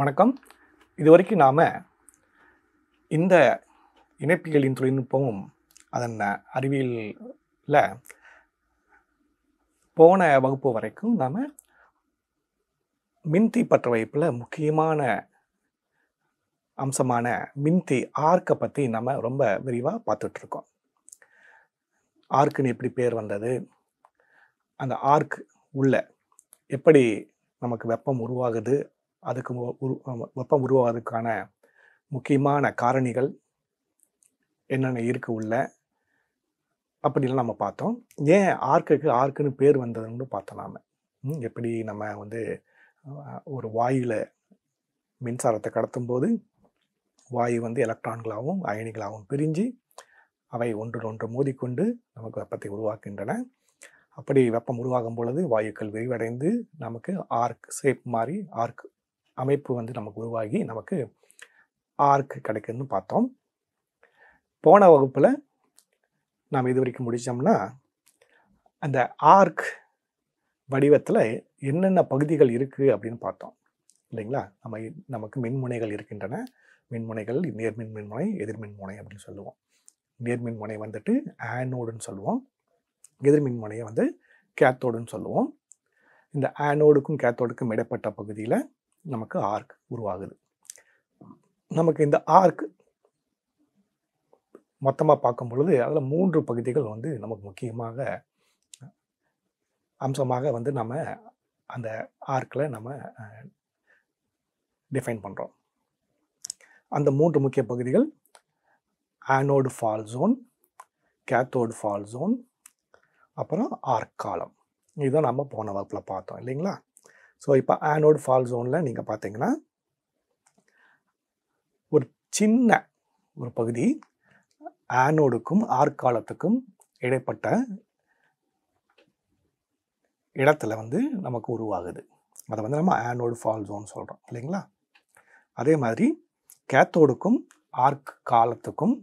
வணக்கம் இது வரைக்கும் நாம் இந்த இணைப்பிகளின் தொழில்நுட்பமும் அதன் அறிவியலில் போன வகுப்பு வரைக்கும் நாம் மின்தி பற்ற வைப்பில் முக்கியமான அம்சமான மின்தி ஆர்க்கை பற்றி நம்ம ரொம்ப விரிவாக பார்த்துட்ருக்கோம் ஆர்க்குன்னு எப்படி பேர் வந்தது அந்த ஆர்க் உள்ள எப்படி நமக்கு வெப்பம் உருவாகுது அதுக்கு உரு வெப்பம் உருவாவதற்கான முக்கியமான காரணிகள் என்னென்ன இருக்குது உள்ள அப்படிலாம் நம்ம பார்த்தோம் ஏன் ஆர்க்குக்கு ஆர்க்குன்னு பேர் வந்ததுன்னு பார்த்தோம் நாம் எப்படி நம்ம வந்து ஒரு வாயுவில் மின்சாரத்தை கடத்தும் போது வாயு வந்து எலக்ட்ரான்களாகவும் அயனிகளாகவும் பிரிஞ்சு அவை ஒன்று ஒன்று மோதிக்கொண்டு நமக்கு வெப்பத்தை உருவாக்குகின்றன அப்படி வெப்பம் உருவாகும் பொழுது வாயுக்கள் விரிவடைந்து நமக்கு ஆர்க் ஷேப் மாதிரி ஆர்க் அமைப்பு வந்து நமக்கு உருவாகி நமக்கு ஆர்க் கிடைக்குதுன்னு பார்த்தோம் போன வகுப்பில் நாம் இது வரைக்கும் முடித்தோம்னா அந்த ஆர்க் வடிவத்தில் என்னென்ன பகுதிகள் இருக்குது அப்படின்னு பார்த்தோம் இல்லைங்களா நம்ம நமக்கு மின்முனைகள் இருக்கின்றன மின்முனைகள் நேர்மின் மின்முனை எதிர்மின்முனை அப்படின்னு சொல்லுவோம் நேர்மின் முனை வந்துட்டு ஆனோடுன்னு சொல்லுவோம் எதிர்மின் முனையை வந்து கேத்தோடுன்னு சொல்லுவோம் இந்த ஆனோடுக்கும் கேத்தோடுக்கும் இடைப்பட்ட பகுதியில் நமக்கு ஆர்க் உருவாகுது நமக்கு இந்த ஆர்க் மொத்தமாக பார்க்கும் பொழுது அதில் மூன்று பகுதிகள் வந்து நமக்கு முக்கியமாக அம்சமாக வந்து நம்ம அந்த ஆர்க்கில் நம்ம டிஃபைன் பண்ணுறோம் அந்த மூன்று முக்கிய பகுதிகள் anode fall zone cathode fall zone அப்புறம் ஆர்க் காலம் இதுதான் நம்ம போன வகுப்பில் பார்த்தோம் இல்லைங்களா ஸோ இப்போ ஆனோடு ஃபால் ஜோனில் நீங்கள் பார்த்தீங்கன்னா ஒரு சின்ன ஒரு பகுதி ஆனோடுக்கும் ஆற்காலத்துக்கும் இடைப்பட்ட இடத்துல வந்து நமக்கு உருவாகுது அதை வந்து நம்ம ஆனோடு ஃபால் ஜோன் சொல்கிறோம் இல்லைங்களா அதே மாதிரி கேத்தோடுக்கும் ஆர்க் காலத்துக்கும்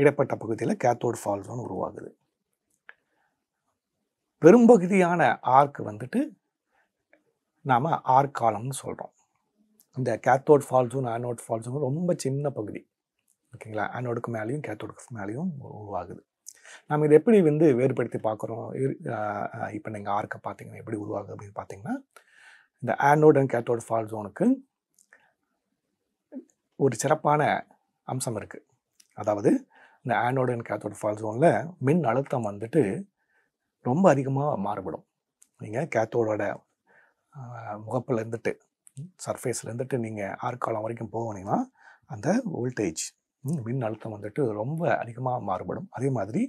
இடைப்பட்ட பகுதியில் கேத்தோடு ஃபால் ஜோன் உருவாகுது பெரும்பகுதியான ஆர்க் வந்துட்டு நாம் ஆர்காலம்னு சொல்கிறோம் இந்த கேத்தோட் ஃபால்ஸும் ஆனோட் ஃபால்ஸும் ரொம்ப சின்ன பகுதி ஓகேங்களா ஆனோடுக்கு மேலேயும் கேத்தோடுக்கு மேலேயும் உருவாகுது நம்ம இதை எப்படி வந்து வேறுபடுத்தி பார்க்குறோம் இப்போ நீங்கள் ஆர்க்கை பார்த்தீங்கன்னா எப்படி உருவாகுது அப்படின்னு பார்த்தீங்கன்னா இந்த ஆனோட் அண்ட் கேத்தோட் ஃபால் ஜோனுக்கு ஒரு சிறப்பான அம்சம் இருக்குது அதாவது இந்த ஆனோட் அண்ட் கேத்தோட் ஃபால் ஜோனில் மின் அழுத்தம் வந்துட்டு ரொம்ப அதிகமாக மாறுபடும் நீங்கள் கேத்தோடோட முகப்புலேருந்துட்டு சர்ஃபேஸ்லேருந்துட்டு நீங்கள் ஆர்காலம் வரைக்கும் போகணுன்னா அந்த வோல்டேஜ் மின் அழுத்தம் வந்துட்டு ரொம்ப அதிகமாக மாறுபடும் அதே மாதிரி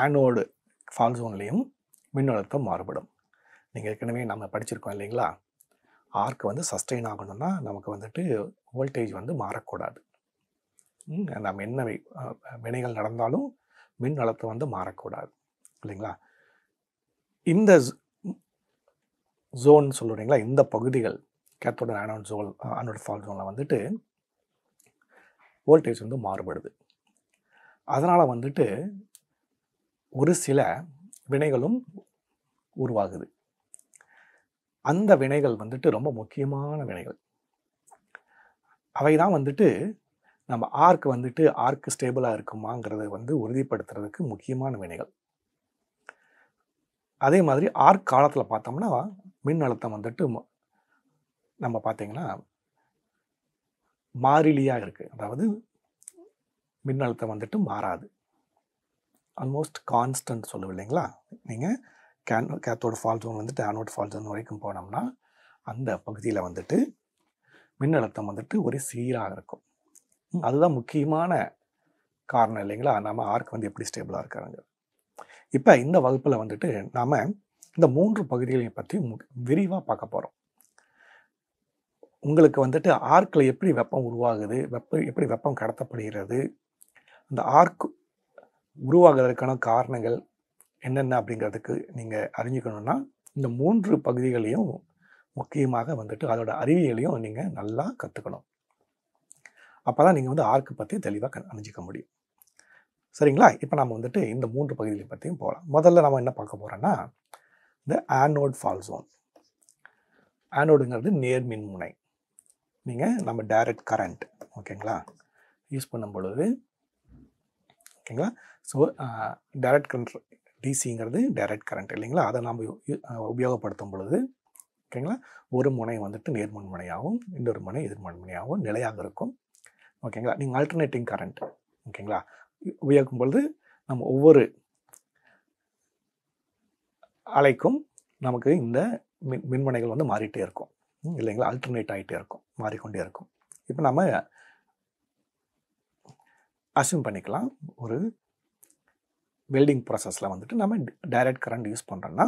ஆனோடு ஃபால்சோன்லேயும் மின் அழுத்தம் மாறுபடும் நீங்கள் ஏற்கனவே நம்ம படிச்சிருக்கோம் இல்லைங்களா ஆர்க் வந்து சஸ்டெயின் ஆகணும்னா நமக்கு வந்துட்டு வோல்டேஜ் வந்து மாறக்கூடாது நம்ம என்ன வினைகள் நடந்தாலும் மின் அழுத்தம் வந்து மாறக்கூடாது இல்லைங்களா இந்த ஜோன் சொல்லுறீங்களா இந்த பகுதிகள் cathode anode zone anode fall ஜோனில் வந்துட்டு வோல்டேஜ் வந்து மாறுபடுது அதனால் வந்துட்டு ஒரு சில வினைகளும் உருவாகுது அந்த வினைகள் வந்துட்டு ரொம்ப முக்கியமான வினைகள் அவை தான் வந்துட்டு நம்ம ஆர்க் வந்துட்டு ஆர்க் ஸ்டேபிளாக இருக்குமாங்கிறத வந்து உறுதிப்படுத்துறதுக்கு முக்கியமான வினைகள் அதே மாதிரி ஆர்க் காலத்தில் பார்த்தோம்னா மின் அழுத்தம் வந்துட்டு நம்ம பார்த்தீங்கன்னா மாறிலியாக இருக்குது அதாவது மின் அழுத்தம் வந்துட்டு மாறாது ஆல்மோஸ்ட் கான்ஸ்டன்ட் சொல்லுவோம் இல்லைங்களா நீங்கள் கேன் கேத்தோட ஃபால் ஜோன் வந்துட்டு ஆனோட் ஃபால் ஜோன் வரைக்கும் போனோம்னா அந்த பகுதியில் வந்துட்டு மின்னழுத்தம் வந்துட்டு ஒரே சீராக இருக்கும் அதுதான் முக்கியமான காரணம் இல்லைங்களா நம்ம ஆர்க் வந்து எப்படி ஸ்டேபிளாக இருக்காங்க இப்போ இந்த வகுப்பில் வந்துட்டு நாம் இந்த மூன்று பகுதிகளையும் பற்றி விரிவாக பார்க்க போகிறோம் உங்களுக்கு வந்துட்டு ஆர்க்கில் எப்படி வெப்பம் உருவாகுது வெப்ப எப்படி வெப்பம் கடத்தப்படுகிறது அந்த ஆர்க் உருவாகிறதுக்கான காரணங்கள் என்னென்ன அப்படிங்கிறதுக்கு நீங்கள் அறிஞ்சுக்கணுன்னா இந்த மூன்று பகுதிகளையும் முக்கியமாக வந்துட்டு அதோட அறிவியலையும் நீங்கள் நல்லா கற்றுக்கணும் அப்போ தான் நீங்கள் வந்து ஆர்க்கு பற்றி தெளிவாக அணிஞ்சிக்க முடியும் சரிங்களா இப்போ நம்ம வந்துட்டு இந்த மூன்று பகுதிகளை பற்றியும் போகலாம் முதல்ல நம்ம என்ன பார்க்க போகிறோன்னா இந்த ஆனோட் ஃபால் ஜோன் ஆனோடுங்கிறது நேர்மின்முனை நீங்கள் நம்ம டைரக்ட் கரண்ட் ஓகேங்களா யூஸ் பண்ணும் பொழுது ஓகேங்களா ஸோ டைரக்ட் கரண்ட் டிசிங்கிறது டைரக்ட் கரண்ட் இல்லைங்களா அதை நாம் உபயோகப்படுத்தும் பொழுது ஓகேங்களா ஒரு முனை வந்துட்டு நேர்முன் முனையாகவும் இன்னொரு முனை எதிர்முன் முனையாகவும் நிலையாக இருக்கும் ஓகேங்களா நீங்கள் ஆல்டர்னேட்டிங் கரண்ட் ஓகேங்களா உபயோகிக்கும் பொழுது நம்ம ஒவ்வொரு அலைக்கும் நமக்கு இந்த மின் மின்மனைகள் வந்து மாறிட்டே இருக்கும் இல்லைங்களா அல்டர்னேட் ஆகிட்டே இருக்கும் மாறிக்கொண்டே இருக்கும் இப்போ நம்ம அசியூம் பண்ணிக்கலாம் ஒரு வெல்டிங் ப்ராசஸில் வந்துட்டு நம்ம டைரக்ட் கரண்ட் யூஸ் பண்ணுறோன்னா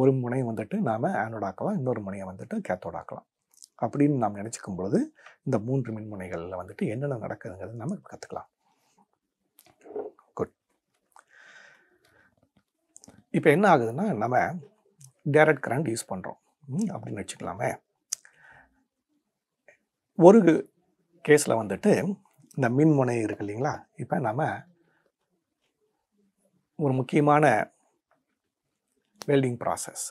ஒரு முனை வந்துட்டு நாம் ஆனோட் ஆக்கலாம் இன்னொரு முனையை வந்துட்டு கேத்தோட் ஆக்கலாம் அப்படின்னு நாம் நினச்சிக்கும் பொழுது இந்த மூன்று மின்முனைகளில் வந்துட்டு என்னென்ன நடக்குதுங்கிறது நம்ம கற்றுக்கலாம் இப்போ என்ன ஆகுதுன்னா நம்ம டேரக்ட் கரண்ட் யூஸ் பண்ணுறோம் அப்படின்னு வச்சுக்கலாமே ஒரு கேஸில் வந்துட்டு இந்த மின்முனை இருக்கு இல்லைங்களா இப்போ நம்ம ஒரு முக்கியமான வெல்டிங் ப்ராசஸ்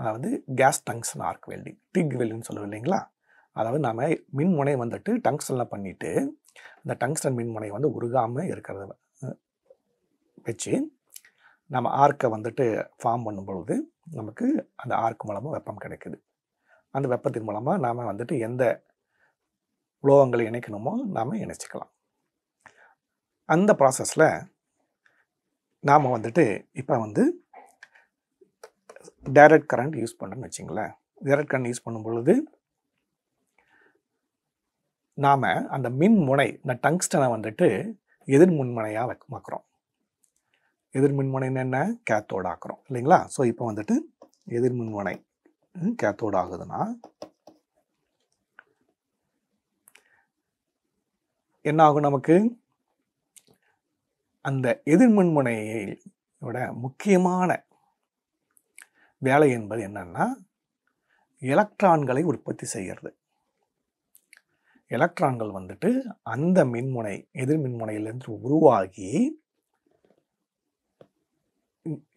அதாவது gas tungsten arc welding TIG வெல்டிங்னு சொல்லுவோம் இல்லைங்களா அதாவது நம்ம மின்முனை வந்துட்டு டங்ஸ்டனில் பண்ணிவிட்டு அந்த டங்ஸ்டன் மின்முனை வந்து உருகாமல் இருக்கிறத வச்சு நம்ம ஆர்க்கை வந்துட்டு ஃபார்ம் பண்ணும் பொழுது நமக்கு அந்த ஆர்க் மூலமாக வெப்பம் கிடைக்குது அந்த வெப்பத்தின் மூலமாக நாம் வந்துட்டு எந்த உலோகங்களை இணைக்கணுமோ நாம் இணைச்சிக்கலாம் அந்த ப்ராசஸில் நாம் வந்துட்டு இப்போ வந்து டைரக்ட் கரண்ட் யூஸ் பண்ணுறோம்னு வச்சிங்களேன் டைரக்ட் கரண்ட் யூஸ் பண்ணும் பொழுது நாம் அந்த மின் முனை இந்த டங்ஸ்டனை வந்துட்டு எதிர் முன்முனையாக வைக்கிறோம் எதிர்மின்முனை என்ன கேத்தோடு ஆக்குறோம் இல்லைங்களா ஸோ இப்போ வந்துட்டு எதிர்மின்முனை கேத்தோடு ஆகுதுன்னா என்ன ஆகும் நமக்கு அந்த எதிர்மின்முனையோட முக்கியமான வேலை என்பது என்னன்னா எலக்ட்ரான்களை உற்பத்தி செய்கிறது எலக்ட்ரான்கள் வந்துட்டு அந்த மின்முனை எதிர்மின்முனையிலிருந்து உருவாகி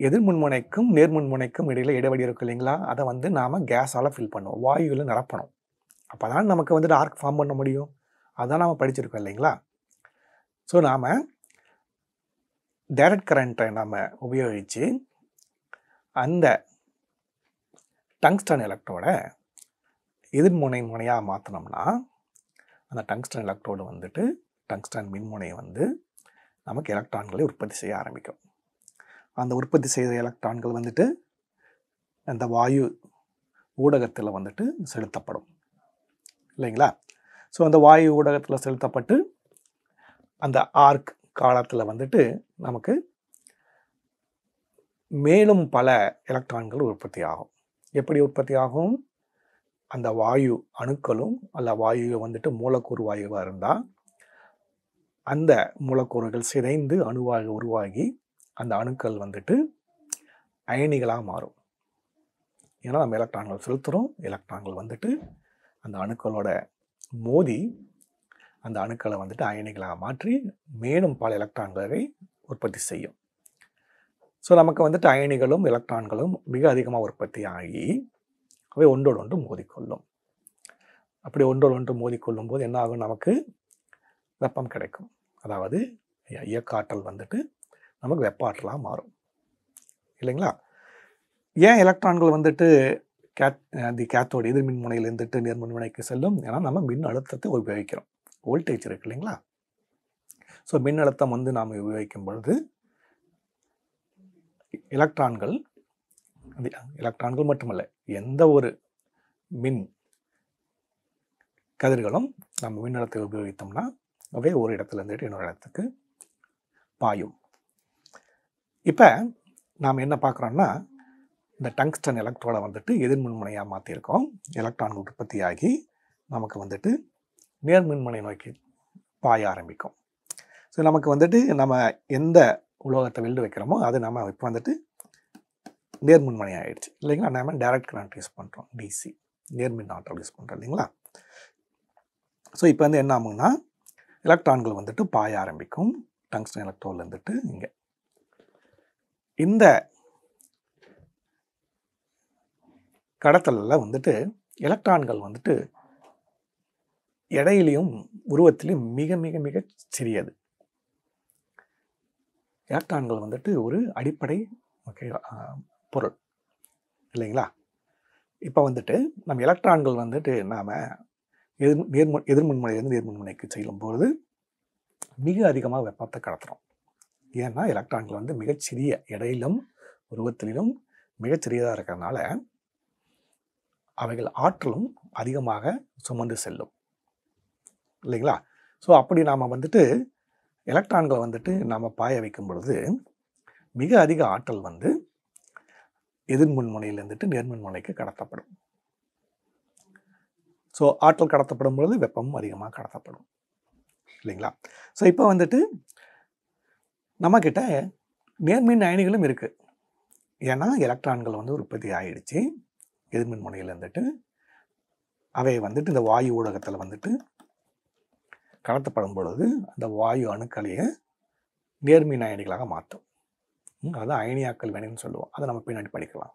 எதிர்முன்முனைக்கும் நேர்முன்முனைக்கும் இடையில் இடைவெளி இருக்கும் இல்லைங்களா அதை வந்து நாம் கேஸால் ஃபில் பண்ணுவோம் வாயுவில் நிரப்பணும் அப்போ தான் நமக்கு வந்துட்டு ஆர்க் ஃபார்ம் பண்ண முடியும் அதான் நாம் படிச்சிருக்கோம் இல்லைங்களா ஸோ நாம் டேரக்ட் கரண்ட்டை நாம் உபயோகித்து அந்த டங்ஸ்டன் எலக்ட்ரோட எதிர்முனை முனையாக மாற்றினோம்னா அந்த டங்ஸ்டன் எலக்ட்ரோடு வந்துட்டு டங்ஸ்டன் மின்முனை வந்து நமக்கு எலக்ட்ரான்களை உற்பத்தி செய்ய ஆரம்பிக்கும் அந்த உற்பத்தி செய்த எலக்ட்ரான்கள் வந்துட்டு அந்த வாயு ஊடகத்தில் வந்துட்டு செலுத்தப்படும் இல்லைங்களா ஸோ அந்த வாயு ஊடகத்தில் செலுத்தப்பட்டு அந்த ஆர்க் காலத்தில் வந்துட்டு நமக்கு மேலும் பல எலக்ட்ரான்கள் உற்பத்தி ஆகும் எப்படி உற்பத்தி ஆகும் அந்த வாயு அணுக்களும் அல்ல வாயுவை வந்துட்டு மூலக்கூறு வாயுவாக இருந்தால் அந்த மூலக்கூறுகள் சிதைந்து அணுவாக உருவாகி அந்த அணுக்கள் வந்துட்டு அயனிகளாக மாறும் ஏன்னா நம்ம எலக்ட்ரான்கள் செலுத்துகிறோம் எலக்ட்ரான்கள் வந்துட்டு அந்த அணுக்களோட மோதி அந்த அணுக்களை வந்துட்டு அயனிகளாக மாற்றி மேலும் பல எலக்ட்ரான்களை உற்பத்தி செய்யும் ஸோ நமக்கு வந்துட்டு அயனிகளும் எலக்ட்ரான்களும் மிக அதிகமாக உற்பத்தி ஆகி அவை ஒன்றோடு ஒன்று மோதிக்கொள்ளும் அப்படி ஒன்றோடு ஒன்று மோதிக்கொள்ளும் போது என்ன ஆகும் நமக்கு வெப்பம் கிடைக்கும் அதாவது இயக்காற்றல் வந்துட்டு நமக்கு வெப்ப ஆற்றலாக மாறும் இல்லைங்களா ஏன் எலக்ட்ரான்கள் வந்துட்டு கேத் தி கேத்தோட எதிர்மின் முனையில் இருந்துட்டு நேர்மின் முனைக்கு செல்லும் ஏன்னா நம்ம மின் அழுத்தத்தை உபயோகிக்கிறோம் வோல்டேஜ் இருக்கு இல்லைங்களா ஸோ மின் அழுத்தம் வந்து நாம் உபயோகிக்கும் பொழுது எலக்ட்ரான்கள் எலக்ட்ரான்கள் மட்டுமல்ல எந்த ஒரு மின் கதிர்களும் நம்ம மின்னலத்தை உபயோகித்தோம்னா அவை ஒரு இடத்துல இருந்துட்டு இன்னொரு இடத்துக்கு பாயும் இப்போ நாம் என்ன பார்க்குறோன்னா இந்த டங்ஸ்டன் எலக்ட்ரோடை வந்துட்டு எதிர்மின்முனையாக மாற்றியிருக்கோம் எலக்ட்ரான்கள் உற்பத்தி ஆகி நமக்கு வந்துட்டு நேர்மின்முனை நோக்கி பாய ஆரம்பிக்கும் ஸோ நமக்கு வந்துட்டு நம்ம எந்த உலோகத்தை வெல்டு வைக்கிறோமோ அது நம்ம இப்போ வந்துட்டு நேர்மின்மணி ஆகிடுச்சு இல்லைங்களா நம்ம டைரக்ட் கரண்ட் யூஸ் பண்ணுறோம் டிசி நேர்மின் ஆட்டோ யூஸ் பண்ணுறோம் இல்லைங்களா ஸோ இப்போ வந்து என்ன ஆகும்னா எலக்ட்ரான்கள் வந்துட்டு பாய ஆரம்பிக்கும் டங்ஸ்டன் எலக்ட்ரோல் வந்துட்டு இங்கே இந்த கடத்தலில் வந்துட்டு எலக்ட்ரான்கள் வந்துட்டு எடையிலையும் உருவத்திலையும் மிக மிக மிக சிறியது எலக்ட்ரான்கள் வந்துட்டு ஒரு அடிப்படை பொருள் இல்லைங்களா இப்போ வந்துட்டு நம்ம எலக்ட்ரான்கள் வந்துட்டு நாம் எதிர் நேர்மு எதிர்முன்முனையிலிருந்து நேர்மின்முனைக்கு செல்லும் பொழுது மிக அதிகமாக வெப்பத்தை கடத்துகிறோம் ஏன்னா எலக்ட்ரான்கள் வந்து மிகச்சிறிய இடையிலும் உருவத்திலும் மிகச்சிறியதாக இருக்கிறதுனால அவைகள் ஆற்றலும் அதிகமாக சுமந்து செல்லும் இல்லைங்களா ஸோ அப்படி நாம் வந்துட்டு எலக்ட்ரான்களை வந்துட்டு நாம் பாய வைக்கும் பொழுது மிக அதிக ஆற்றல் வந்து எதிர்மின் முனையிலிருந்துட்டு கடத்தப்படும் ஸோ ஆற்றல் கடத்தப்படும் பொழுது வெப்பமும் அதிகமாக கடத்தப்படும் இல்லைங்களா ஸோ இப்போ வந்துட்டு நம்மக்கிட்ட நேர்மின் அயனிகளும் இருக்குது ஏன்னா எலக்ட்ரான்கள் வந்து உற்பத்தி ஆகிடுச்சு எதிர்மின் முனையில் இருந்துட்டு அவை வந்துட்டு இந்த வாயு ஊடகத்தில் வந்துட்டு கடத்தப்படும் பொழுது அந்த வாயு அணுக்களையை நேர்மின் அயனிகளாக மாற்றும் அதாவது அயனியாக்கள் வேணும்னு சொல்லுவோம் அதை நம்ம பின்னாடி படிக்கலாம்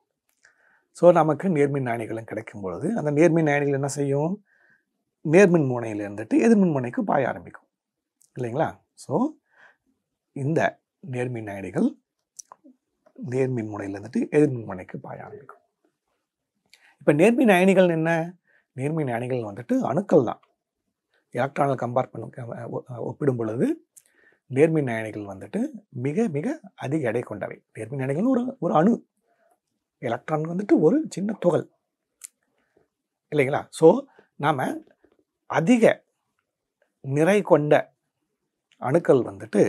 ஸோ நமக்கு நேர்மின் அயனிகளும் கிடைக்கும் பொழுது அந்த நேர்மின் அயனிகள் என்ன செய்யும் நேர்மின் முனையில் இருந்துட்டு எதிர்மின் முனைக்கு பாய ஆரம்பிக்கும் இல்லைங்களா ஸோ இந்த நேர்மின் அயனிகள் நேர்மின் முனையில் இருந்துட்டு எதிர்மின் முனைக்கு பாய ஆரம்பிக்கும் இப்போ நேர்மின் அயனிகள் என்ன நேர்மின் அயனிகள் வந்துட்டு அணுக்கள் தான் எலக்ட்ரானில் கம்பேர் பண்ண ஒப்பிடும் பொழுது நேர்மின் அயனிகள் வந்துட்டு மிக மிக அதிக எடை கொண்டவை நேர்மின் அயனிகள் ஒரு ஒரு அணு எலக்ட்ரான் வந்துட்டு ஒரு சின்ன துகள் இல்லைங்களா ஸோ நாம் அதிக நிறை கொண்ட அணுக்கள் வந்துட்டு